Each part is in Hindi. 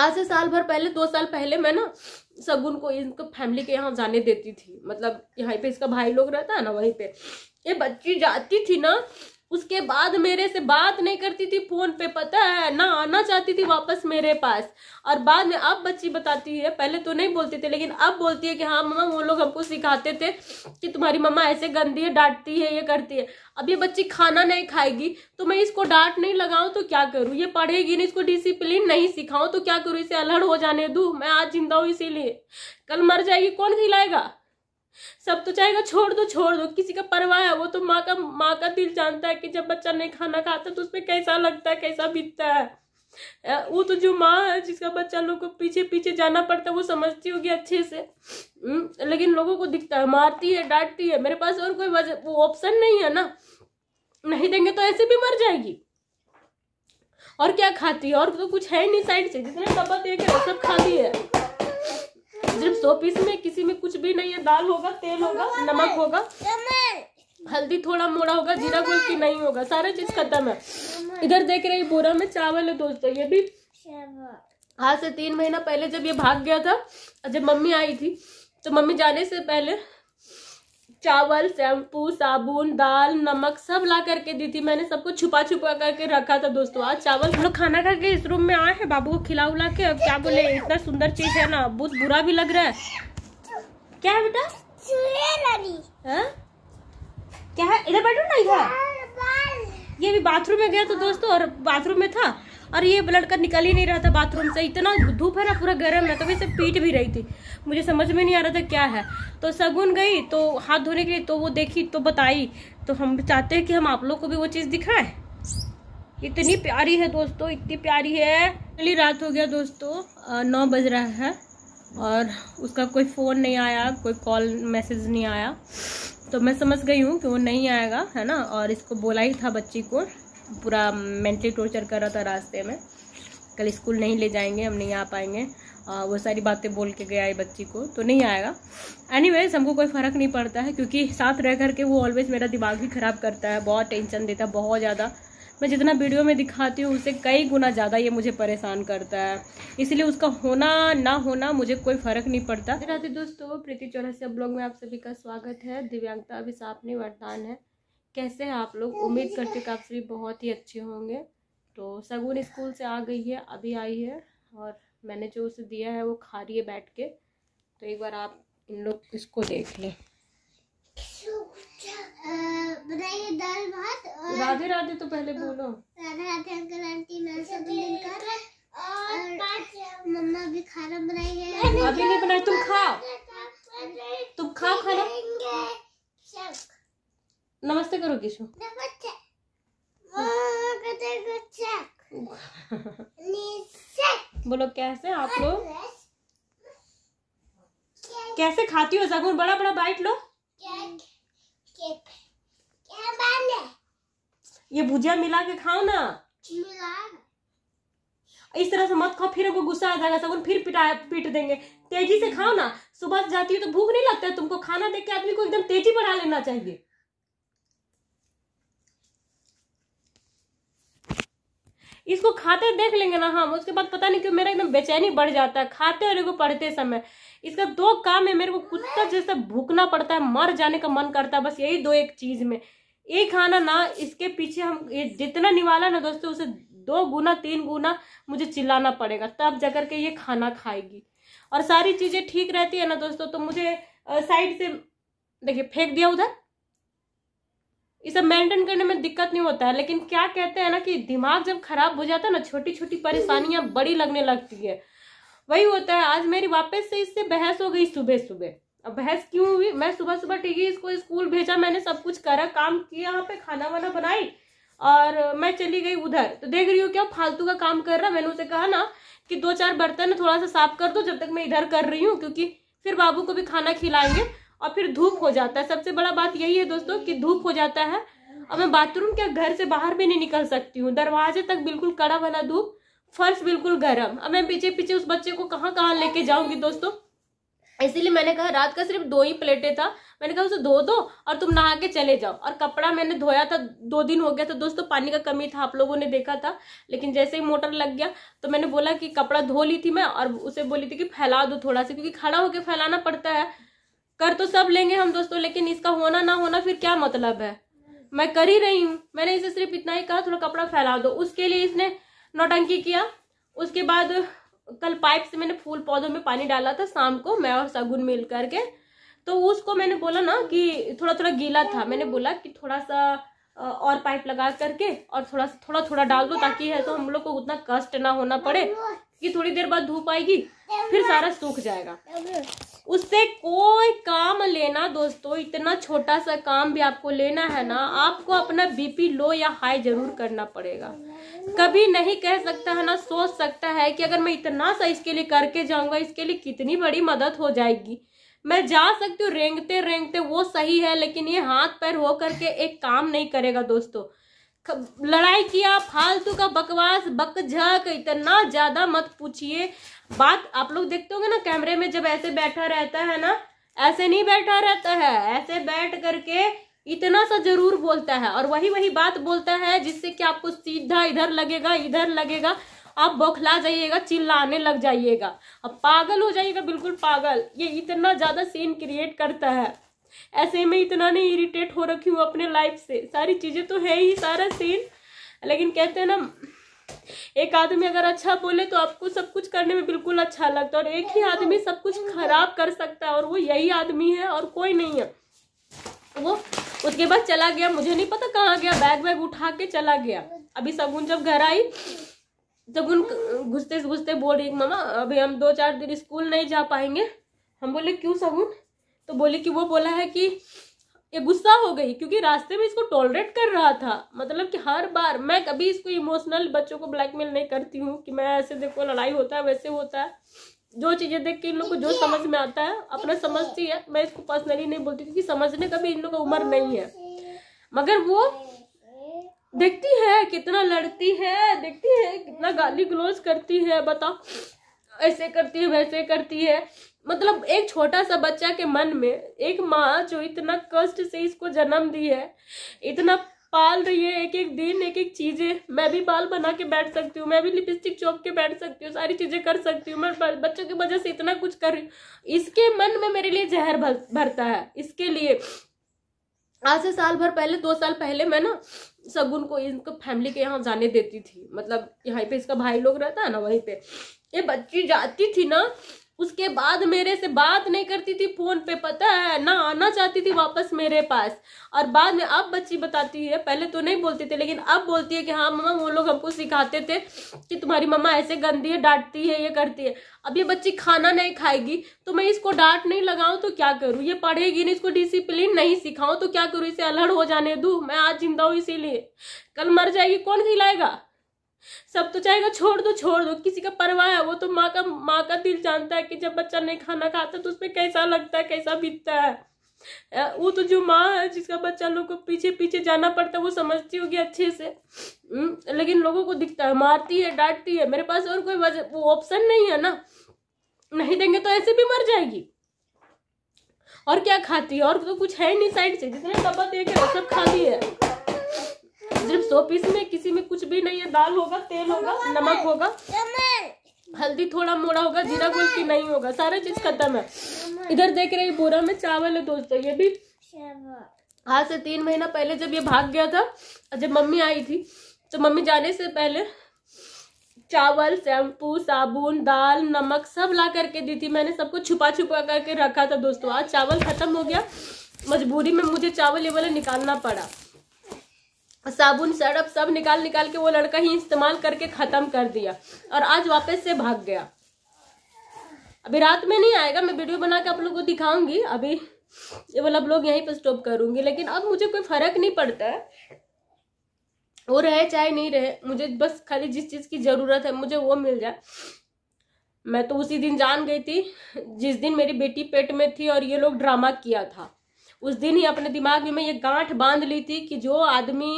आज से साल भर पहले दो साल पहले मैं ना सगुन को इनको फैमिली के यहाँ जाने देती थी मतलब यहाँ पे इसका भाई लोग रहता है ना वहीं पे ये बच्ची जाती थी ना उसके बाद मेरे से बात नहीं करती थी फोन पे पता है ना आना चाहती थी वापस मेरे पास और बाद में अब बच्ची बताती है पहले तो नहीं बोलती थी लेकिन अब बोलती है कि हाँ मम्मा वो लोग हमको सिखाते थे कि तुम्हारी मम्मा ऐसे गंदी है डांटती है ये करती है अब ये बच्ची खाना नहीं खाएगी तो मैं इसको डांट नहीं लगाऊं तो क्या करूँ ये पढ़ेगी नहीं इसको डिसिप्लिन नहीं सिखाऊं तो क्या करूँ इसे अलहड़ हो जाने दू मैं आज जिंदा हूँ इसीलिए कल मर जाएगी कौन खिलाएगा सब तो चाहेगा छोड़ दो छोड़ दो किसी का परवाह है वो तो माँ का माँ का दिल जानता है कि जब बच्चा नहीं खाना खाता तो उसमें कैसा लगता है कैसा बीतता है वो तो जो माँ है जिसका बच्चा लोग को पीछे पीछे जाना पड़ता है वो समझती होगी अच्छे से लेकिन लोगों को दिखता है मारती है डांटती है मेरे पास और कोई वजह वो ऑप्शन नहीं है ना नहीं देंगे तो ऐसे भी मर जाएगी और क्या खाती है और तो कुछ है नहीं साइड से जितने डब्बा देखे वो सब खाती है सिर्फ सौ पीस में किसी में कुछ भी नहीं है दाल होगा तेल होगा नमक होगा हल्दी थोड़ा मोड़ा होगा जीरा गोल की नहीं होगा सारा चीज खत्म है इधर देख रहे बोरा में चावल है दोस्तों ये भी आज से तीन महीना पहले जब ये भाग गया था जब मम्मी आई थी तो मम्मी जाने से पहले चावल शैम्पू साबुन दाल नमक सब ला करके दी थी मैंने सबको छुपा छुपा करके रखा था दोस्तों आज चावल हम लोग खाना खा के इस रूम में आए हैं बाबू को खिला उला के अब क्या बोले इतना सुंदर चीज है ना बहुत बुरा भी लग रहा है क्या है बेटा हाँ? क्या है इधर बैठो ना इधर ये भी बाथरूम में गया था दोस्तों और बाथरूम में था और ये ब्लड का निकल ही नहीं रहा था बाथरूम से इतना धूप है ना पूरा गर्म है तभी तो वैसे पीट भी रही थी मुझे समझ में नहीं आ रहा था क्या है तो सगुन गई तो हाथ धोने के लिए तो वो देखी तो बताई तो हम चाहते हैं कि हम आप लोग को भी वो चीज़ दिखाएं इतनी प्यारी है दोस्तों इतनी प्यारी है अगली रात हो गया दोस्तों नौ बज रहा है और उसका कोई फ़ोन नहीं आया कोई कॉल मैसेज नहीं आया तो मैं समझ गई हूँ कि वो नहीं आएगा है ना और इसको बोला ही था बच्ची को पूरा मेंटली टॉर्चर कर रहा था रास्ते में कल स्कूल नहीं ले जाएंगे हम नहीं आ पाएंगे आ, वो सारी बातें बोल के गया है बच्ची को तो नहीं आएगा एनीवेज हमको कोई फ़र्क नहीं पड़ता है क्योंकि साथ रह कर के वो ऑलवेज मेरा दिमाग भी ख़राब करता है बहुत टेंशन देता है बहुत ज़्यादा मैं जितना वीडियो में दिखाती हूँ उससे कई गुना ज़्यादा ये मुझे परेशान करता है इसलिए उसका होना ना होना मुझे कोई फ़र्क नहीं पड़ता दोस्तों प्रीति चौरसिया ब्लॉग में आप सभी का स्वागत है दिव्यांगता अभी नहीं वरदान है कैसे हैं आप लोग उम्मीद करते हूँ आप सभी बहुत ही अच्छे होंगे तो सगुन स्कूल से आ गई है अभी आई है और मैंने जो उसे दिया है वो खा रही है बैठ के तो एक बार आप इन लोग इसको देख लें राधे राधे तो पहले बोलो राधे राधे अंकल आंटी मैं सब मिलकर और मम्मा भी खाना बनाई है अभी नहीं बनाई तुम खाओ तुम खाओ खाना नमस्ते करो किशु बोलो कैसे आप लोग कैसे खाती हो सगुन बड़ा बड़ा बाइट लो ये भुजिया मिला के खाओ ना इस तरह से मत खाओ फिर हमको गुस्सा आ जाएगा सगुन फिर पिटा पीट देंगे तेजी से खाओ ना सुबह जाती हो तो भूख नहीं लगता है तुमको खाना देख के आदमी को एकदम तेजी बढ़ा लेना चाहिए इसको खाते देख लेंगे ना हम उसके बाद पता नहीं क्यों मेरा एकदम बेचैनी बढ़ जाता है खाते और पढ़ते समय इसका दो काम है मेरे को कुत्ता जैसे भूखना पड़ता है मर जाने का मन करता है बस यही दो एक चीज में ये खाना ना इसके पीछे हम ये जितना निवाला ना दोस्तों उसे दो गुना तीन गुना मुझे चिल्लाना पड़ेगा तब जा करके ये खाना खाएगी और सारी चीज़ें ठीक रहती है ना दोस्तों तो मुझे साइड से देखिए फेंक दिया उधर इसे मेंटेन करने में दिक्कत नहीं होता है लेकिन क्या कहते हैं ना कि दिमाग जब खराब हो जाता है ना छोटी छोटी परेशानियां बड़ी लगने लगती है वही होता है आज मेरी वापस से इससे बहस हो गई सुबह सुबह अब बहस क्यों हुई मैं सुबह सुबह ठीक है इसको स्कूल भेजा मैंने सब कुछ करा काम किया यहाँ पे खाना वाना बनाई और मैं चली गई उधर तो देख रही हूँ क्या फालतू का काम कर रहा मैंने उसे कहा ना कि दो चार बर्तन थोड़ा सा साफ कर दो जब तक मैं इधर कर रही हूँ क्योंकि फिर बाबू को भी खाना खिलाएंगे और फिर धूप हो जाता है सबसे बड़ा बात यही है दोस्तों कि धूप हो जाता है और मैं बाथरूम क्या घर से बाहर भी नहीं निकल सकती हूँ दरवाजे तक बिल्कुल कड़ा वाला धूप फर्श बिल्कुल गर्म अब मैं पीछे पीछे उस बच्चे को कहाँ कहाँ लेके जाऊंगी दोस्तों इसीलिए मैंने कहा रात का सिर्फ दो ही प्लेटें था मैंने कहा उसे धो दो और तुम नहा के चले जाओ और कपड़ा मैंने धोया था दो दिन हो गया था दोस्तों पानी का कमी था आप लोगों ने देखा था लेकिन जैसे ही मोटर लग गया तो मैंने बोला कि कपड़ा धो ली थी मैं और उसे बोली थी कि फैला दो थोड़ा सा क्योंकि खड़ा होकर फैलाना पड़ता है कर तो सब लेंगे हम दोस्तों लेकिन इसका होना ना होना फिर क्या मतलब है मैं कर ही रही हूँ मैंने इसे सिर्फ इतना ही कहा थोड़ा कपड़ा फैला दो उसके लिए इसने नोटंकी किया उसके बाद कल पाइप से मैंने फूल पौधों में पानी डाला था शाम को मैं और सगुन मिल करके तो उसको मैंने बोला ना कि थोड़ा थोड़ा गीला था मैंने बोला कि थोड़ा सा और पाइप लगा करके और थोड़ा थोड़ा थोड़ा डाल दो ताकि है तो हम लोग को उतना कष्ट ना होना पड़े कि थोड़ी देर बाद धूप आएगी फिर सारा सूख जाएगा उससे कोई काम लेना दोस्तों इतना छोटा सा काम भी आपको लेना है ना आपको अपना बीपी लो या हाई जरूर करना पड़ेगा कभी नहीं कह सकता है ना सोच सकता है कि अगर मैं इतना सा इसके लिए करके जाऊंगा इसके लिए कितनी बड़ी मदद हो जाएगी मैं जा सकती हूँ रेंगते रेंगते वो सही है लेकिन ये हाथ पैर हो करके एक काम नहीं करेगा दोस्तों लड़ाई किया फालतू का बकवास बकझक इतना ज्यादा मत पूछिए बात आप लोग देखते होंगे ना कैमरे में जब ऐसे बैठा रहता है ना ऐसे नहीं बैठा रहता है ऐसे बैठ करके इतना सा जरूर बोलता है और वही वही बात बोलता है जिससे कि आपको सीधा इधर लगेगा इधर लगेगा आप बौखला जाइएगा चिल्लाने लग जाइएगा अब पागल हो जाइएगा बिल्कुल पागल ये इतना ज्यादा सीन क्रिएट करता है ऐसे में इतना नहीं इरिटेट हो रखी हूँ अपने लाइफ से सारी चीज़ें तो है ही सारा सीन लेकिन कहते हैं ना एक आदमी अगर अच्छा बोले तो आपको सब कुछ करने में बिल्कुल अच्छा लगता है और एक ही आदमी सब कुछ खराब कर सकता है और वो यही आदमी है और कोई नहीं है वो उसके बाद चला गया मुझे नहीं पता कहाँ गया बैग वैग उठा के चला गया अभी सगुन जब घर आई जब उन घुसते घुसते बोल रही मामा अभी हम दो चार दिन स्कूल नहीं जा पाएंगे हम बोले क्यों सगुन तो बोली कि वो बोला है कि ये गुस्सा हो गई क्योंकि रास्ते में इसको टॉलरेट कर रहा था मतलब कि हर बार मैं कभी इसको इमोशनल बच्चों को ब्लैकमेल नहीं करती हूँ कि मैं ऐसे देखो लड़ाई होता है वैसे होता है जो चीज़ें देख के इन लोग को जो समझ में आता है अपना समझती है मैं इसको पर्सनली नहीं बोलती क्योंकि समझने का भी इन लोग का उम्र नहीं है मगर वो देखती है कितना लड़ती है देखती है कितना गाली ग्लोज करती है बताओ ऐसे करती है वैसे करती है मतलब एक छोटा सा बच्चा के मन में एक माँ जो इतना कष्ट से इसको जन्म दी है इतना पाल रही है एक एक दिन एक एक चीज़ें मैं भी बाल बना के बैठ सकती हूँ मैं भी लिपस्टिक चौक के बैठ सकती हूँ सारी चीज़ें कर सकती हूँ मैं बच्चों की वजह से इतना कुछ कर रही हूँ इसके मन में मेरे लिए जहर भरता है इसके लिए आज से साल भर पहले दो साल पहले मैं ना सगुन को इनको फैमिली के यहाँ जाने देती थी मतलब यहाँ पे इसका भाई लोग रहता है ना वहीं पे ये बच्ची जाती थी ना उसके बाद मेरे से बात नहीं करती थी फोन पे पता है ना आना चाहती थी वापस मेरे पास और बाद में अब बच्ची बताती है पहले तो नहीं बोलती थी लेकिन अब बोलती है कि हाँ मम्मा वो लोग हमको सिखाते थे कि तुम्हारी मम्मा ऐसे गंदी है डांटती है ये करती है अब ये बच्ची खाना नहीं खाएगी तो मैं इसको डांट नहीं लगाऊं तो क्या करूँ ये पढ़ेगी नहीं इसको डिसिप्लिन नहीं सिखाऊं तो क्या करूँ इसे अलहड़ हो जाने दूँ मैं आज जिंदा हूँ इसीलिए कल मर जाएगी कौन खिलाएगा सब तो चाहेगा छोड़ दो छोड़ दो किसी का परवाह है वो तो माँ का माँ का दिल जानता है कि जब बच्चा नहीं खाना खाता तो उसमें कैसा लगता है कैसा बीतता है वो तो जो माँ है जिसका बच्चा लोग को पीछे पीछे जाना पड़ता है वो समझती होगी अच्छे से लेकिन लोगों को दिखता है मारती है डांटती है मेरे पास और कोई वजह वो ऑप्शन नहीं है ना नहीं देंगे तो ऐसे भी मर जाएगी और क्या खाती है और तो कुछ है नहीं साइड से जितने डब्बा दे के सब खाती है सिर्फ सौ पीस में किसी में कुछ भी नहीं है दाल होगा तेल होगा नमक होगा हल्दी थोड़ा मोड़ा होगा जीरा गोल की नहीं होगा सारा चीज खत्म है इधर देख रहे बोरा में चावल है दोस्तों ये भी आज से तीन महीना पहले जब ये भाग गया था जब मम्मी आई थी तो मम्मी जाने से पहले चावल शैम्पू साबुन दाल नमक सब ला करके दी थी मैंने सबको छुपा छुपा करके रखा था दोस्तों आज चावल खत्म हो गया मजबूरी में मुझे चावल ये वाला निकालना पड़ा साबुन सड़प सब निकाल निकाल के वो लड़का ही इस्तेमाल करके ख़त्म कर दिया और आज वापस से भाग गया अभी रात में नहीं आएगा मैं वीडियो बना के आप लोगों को दिखाऊंगी अभी ये वाला लोग यहीं पर स्टॉप करूंगी लेकिन अब मुझे कोई फ़र्क नहीं पड़ता है वो रहे चाहे नहीं रहे मुझे बस खाली जिस चीज़ की ज़रूरत है मुझे वो मिल जाए मैं तो उसी दिन जान गई थी जिस दिन मेरी बेटी पेट में थी और ये लोग ड्रामा किया था उस दिन ही अपने दिमाग में मैं ये गांठ बांध ली थी कि जो आदमी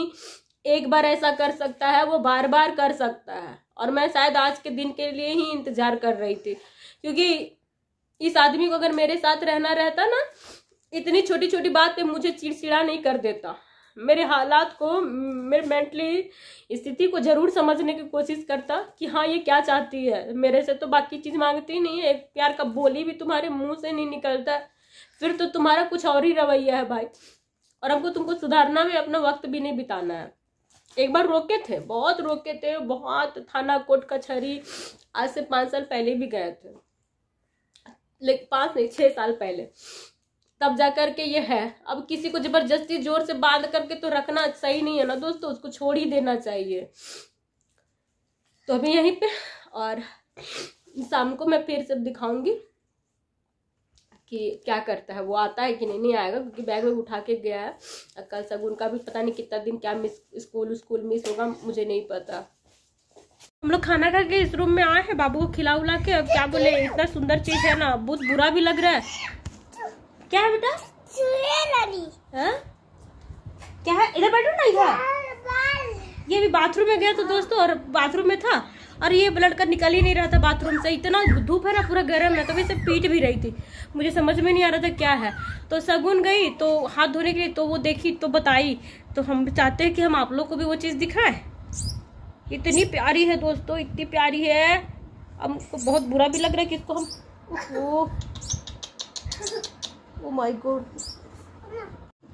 एक बार ऐसा कर सकता है वो बार बार कर सकता है और मैं शायद आज के दिन के लिए ही इंतजार कर रही थी क्योंकि इस आदमी को अगर मेरे साथ रहना रहता ना इतनी छोटी छोटी बात पे मुझे चिड़चिड़ा नहीं कर देता मेरे हालात को मेरे मेंटली स्थिति को जरूर समझने की कोशिश करता कि हाँ ये क्या चाहती है मेरे से तो बाकी चीज़ मांगती नहीं है एक प्यार का बोली भी तुम्हारे मुंह से नहीं निकलता है फिर तो तुम्हारा कुछ और ही रवैया है भाई और हमको तुमको सुधारना में अपना वक्त भी नहीं बिताना है एक बार रोके थे बहुत रोके थे बहुत थाना कोर्ट कचहरी आज से पाँच साल पहले भी गए थे लेकिन पाँच नहीं छः साल पहले तब जा कर के ये है अब किसी को जबरदस्ती जोर से बांध करके तो रखना सही नहीं है ना दोस्तों उसको छोड़ ही देना चाहिए तो अभी यहीं पे और शाम को मैं फिर सब दिखाऊंगी कि क्या करता है वो आता है कि नहीं नहीं आएगा क्योंकि बैग में उठा के गया है कल सब उनका भी पता नहीं कितना दिन क्या मिस स्कूल स्कूल मिस होगा मुझे नहीं पता हम लोग खाना खा के इस रूम में आए हैं बाबू को खिला उला के अब क्या बोले इतना सुंदर चीज है ना बहुत बुरा भी लग रहा है क्या है बेटा हाँ? क्या है इधर बैठो ना इधर ये भी बाथरूम में गया तो दोस्तों और बाथरूम में था और ये ब्लड का निकल ही नहीं रहा था बाथरूम से इतना धूप है ना पूरा गर्म है तो वैसे पीट भी रही थी मुझे समझ में नहीं आ रहा था क्या है तो सगुन गई तो हाथ धोने के लिए तो वो देखी तो बताई तो हम चाहते हैं कि हम आप लोग को भी वो चीज़ दिखाएं इतनी प्यारी है दोस्तों इतनी प्यारी है हमको बहुत बुरा भी लग रहा है कि इसको हम ओ माई oh गोड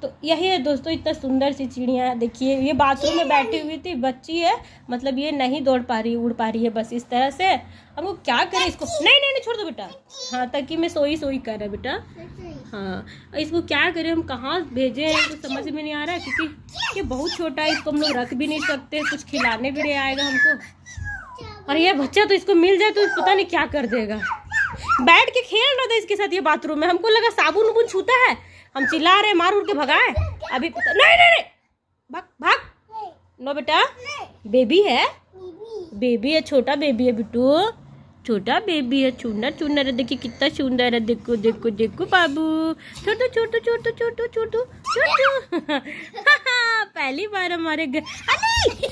तो यही है दोस्तों इतना सुंदर सी चिड़िया देखिए ये बाथरूम में बैठी हुई थी बच्ची है मतलब ये नहीं दौड़ पा रही उड़ पा रही है बस इस तरह से अब वो क्या करे इसको नहीं नहीं नहीं छोड़ दो बेटा हाँ तक मैं सोई सोई कर रहा बेटा हाँ इसको क्या करे हम कहाँ हैं तो समझ में नहीं आ रहा है क्योंकि ये बहुत छोटा है इसको हम लोग रख भी नहीं सकते कुछ खिलाने भी नहीं आएगा हमको और ये बच्चा तो इसको मिल जाए तो पता नहीं क्या कर देगा बैठ के खेल रहा था इसके साथ ये बाथरूम में हमको लगा साबुन उबुन छूता है हम चिल्ला रहे मार उड़ के भगाए अभी नहीं नहीं नहीं भाग भाग नो बेटा बेबी है बेबी है छोटा बेबी है बिट्टू छोटा बेबी है चुनर चुनर है देखिए कितना सुंदर है देखो देखो देखो बाबू छोटो छोटो छोटो छोटो छोटो छोटो पहली बार हमारे घर अरे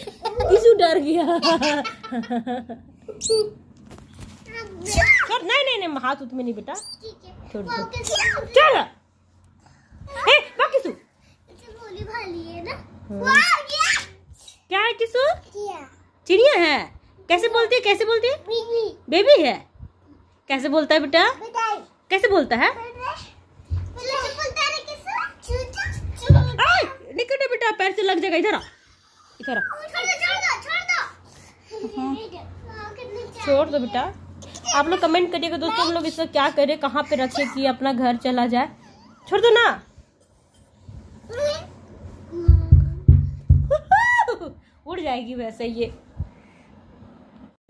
डर गया नहीं नहीं नहीं हाथ उठ नहीं बेटा छोड़ दो चल हम्म। क्या है किसू चिड़िया है कैसे बोलती है कैसे बोलती है बेबी है कैसे बोलता है बेटा कैसे बोलता है निकट बेटा पैर से लग जाएगा इधर इधर छोड़ दो हाँ। हाँ, बेटा आप लोग कमेंट करिएगा दोस्तों हम लोग इसका क्या करें कहाँ पे रखें कि अपना घर चला जाए छोड़ दो ना उड़ जाएगी वैसे ये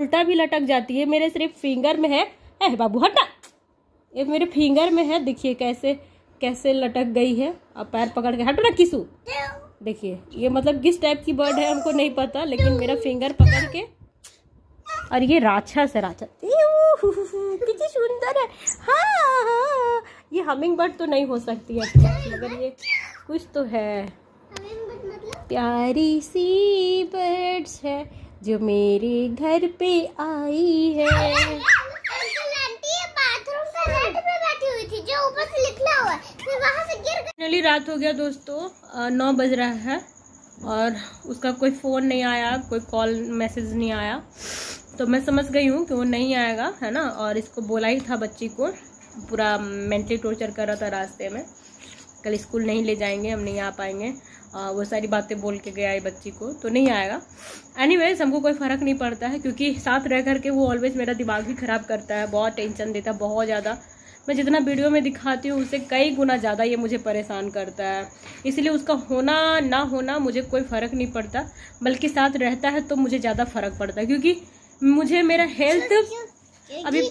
उल्टा भी लटक जाती है मेरे सिर्फ फिंगर में है ए बाबू हटा ये मेरे फिंगर में है देखिए कैसे कैसे लटक गई है अब पैर पकड़ के हटो ना किसू देखिए ये मतलब किस टाइप की बर्ड है हमको नहीं पता लेकिन मेरा फिंगर पकड़ के और ये राक्षस है राक्षस कितनी सुंदर है हाँ हाँ, हाँ। ये हमिंग बर्ड तो नहीं हो सकती है मगर ये कुछ तो है प्यारी सी बर्ड्स है जो मेरे घर पे आई है फाइनली रात हो गया दोस्तों नौ बज रहा है और उसका कोई फ़ोन नहीं आया कोई कॉल मैसेज नहीं आया तो मैं समझ गई हूँ कि वो नहीं आएगा है ना और इसको बोला ही था बच्ची को पूरा मेंटली टॉर्चर कर रहा था रास्ते में कल स्कूल नहीं ले जाएंगे हम नहीं आ पाएंगे आ, वो सारी बातें बोल के गया है बच्ची को तो नहीं आएगा एनीवेज हमको कोई फ़र्क नहीं पड़ता है क्योंकि साथ रह करके वो ऑलवेज मेरा दिमाग भी ख़राब करता है बहुत टेंशन देता है बहुत ज़्यादा मैं जितना वीडियो में दिखाती हूँ उससे कई गुना ज़्यादा ये मुझे परेशान करता है इसलिए उसका होना ना होना मुझे कोई फ़र्क नहीं पड़ता बल्कि साथ रहता है तो मुझे ज़्यादा फ़र्क पड़ता है क्योंकि मुझे मेरा हेल्थ अभी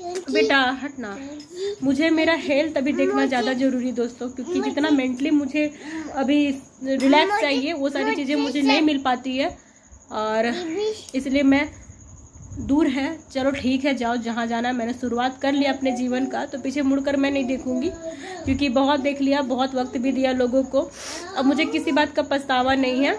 बेटा हटना मुझे मेरा हेल्थ अभी हाँ देखना ज़्यादा ज़रूरी दोस्तों क्योंकि हाँ जितना मेंटली मुझे अभी रिलैक्स चाहिए वो सारी चीज़ें मुझे नहीं मिल पाती है और इसलिए मैं दूर है चलो ठीक है जाओ जहाँ जाना मैंने शुरुआत कर लिया अपने जीवन का तो पीछे मुड़कर मैं नहीं देखूंगी क्योंकि बहुत देख लिया बहुत वक्त भी दिया लोगों को अब मुझे किसी बात का पछतावा नहीं है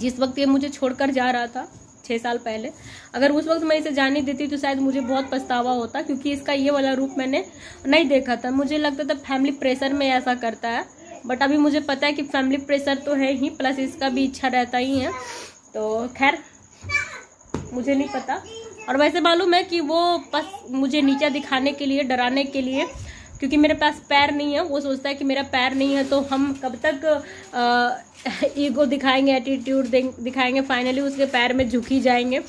जिस वक्त ये मुझे छोड़कर जा रहा था छः साल पहले अगर उस वक्त मैं इसे जाने देती तो शायद मुझे बहुत पछतावा होता क्योंकि इसका ये वाला रूप मैंने नहीं देखा था मुझे लगता था फैमिली प्रेशर में ऐसा करता है बट अभी मुझे पता है कि फैमिली प्रेशर तो है ही प्लस इसका भी इच्छा रहता ही है तो खैर मुझे नहीं पता और वैसे मालूम है कि वो बस मुझे नीचा दिखाने के लिए डराने के लिए क्योंकि मेरे पास पैर नहीं है वो सोचता है कि मेरा पैर नहीं है तो हम कब तक ईगो दिखाएंगे एटीट्यूड दिखाएंगे फाइनली उसके पैर में झुक ही जाएंगे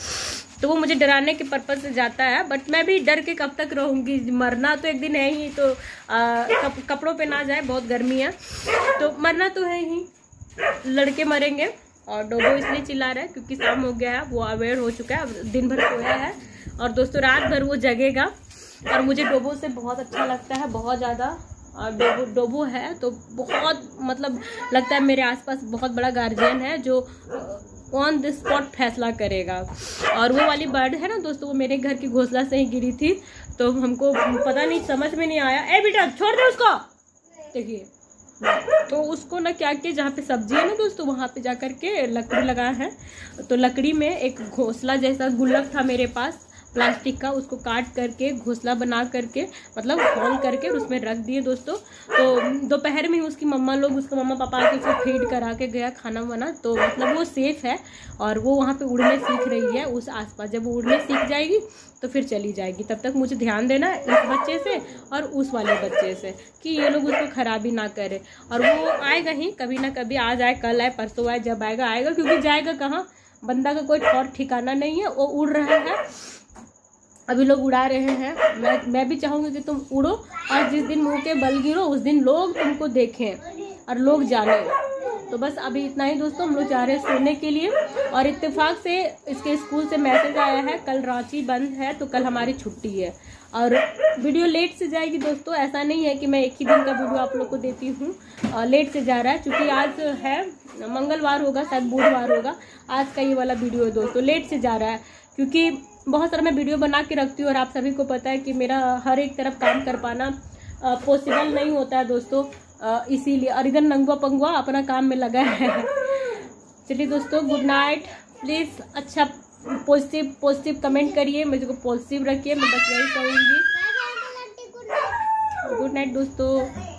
तो वो मुझे डराने के पर्पज से जाता है बट मैं भी डर के कब तक रहूँगी मरना तो एक दिन है ही तो आ, कप, कपड़ों पे ना जाए बहुत गर्मी है तो मरना तो है ही लड़के मरेंगे और डोगो इसलिए चिल्ला रहा है क्योंकि शाम हो गया है वो अवेयर हो चुका है दिन भर सोया है और दोस्तों रात भर वो जगेगा और मुझे डोबो से बहुत अच्छा लगता है बहुत ज़्यादा और डोबो डोबो है तो बहुत मतलब लगता है मेरे आसपास बहुत बड़ा गार्जियन है जो ऑन द स्पॉट फैसला करेगा और वो वाली बर्ड है ना दोस्तों वो मेरे घर की घोसला से ही गिरी थी तो हमको पता नहीं समझ में नहीं आया ए बेटा छोड़ दे उसको देखिए तो उसको ना क्या किया जहाँ पे सब्जी है ना दोस्तों वहाँ पे जा करके लकड़ी लगाया है तो लकड़ी में एक घोसला जैसा गुल्लक था मेरे पास प्लास्टिक का उसको काट करके घोसला बना करके मतलब होल करके और उसमें रख दिए दोस्तों तो दोपहर में ही उसकी मम्मा लोग उसका मम्मा पापा आके उसको फीड करा के गया खाना वाना तो मतलब वो सेफ है और वो वहाँ पर उड़ने सीख रही है उस आसपास जब वो उड़ने सीख जाएगी तो फिर चली जाएगी तब तक मुझे ध्यान देना इस बच्चे से और उस वाले बच्चे से कि ये लोग उसको खराबी ना करें और वो आएगा ही कभी ना कभी आज आए कल आए परसों आए जब आएगा आएगा क्योंकि जाएगा कहाँ बंदा का कोई और ठिकाना नहीं है वो उड़ रहा है अभी लोग उड़ा रहे हैं मैं मैं भी चाहूँगी कि तुम उड़ो और जिस दिन मुंह के बल गिरो उस दिन लोग तुमको देखें और लोग जाने तो बस अभी इतना ही दोस्तों हम लोग जा रहे हैं सोने के लिए और इत्तेफाक से इसके स्कूल से मैसेज आया है कल रांची बंद है तो कल हमारी छुट्टी है और वीडियो लेट से जाएगी दोस्तों ऐसा नहीं है कि मैं एक ही दिन का वीडियो आप लोग को देती हूँ लेट से जा रहा है क्योंकि आज है मंगलवार होगा शायद बुधवार होगा आज का ये वाला वीडियो है दोस्तों लेट से जा रहा है क्योंकि बहुत सारा मैं वीडियो बना के रखती हूँ और आप सभी को पता है कि मेरा हर एक तरफ काम कर पाना पॉसिबल नहीं होता है दोस्तों इसीलिए और इधर नंगवा पंगुआ अपना काम में लगा है चलिए दोस्तों गुड नाइट प्लीज़ अच्छा पॉजिटिव पॉजिटिव कमेंट करिए मुझे को पॉजिटिव रखिए मैं बस यही कहूँगी गुड नाइट दोस्तों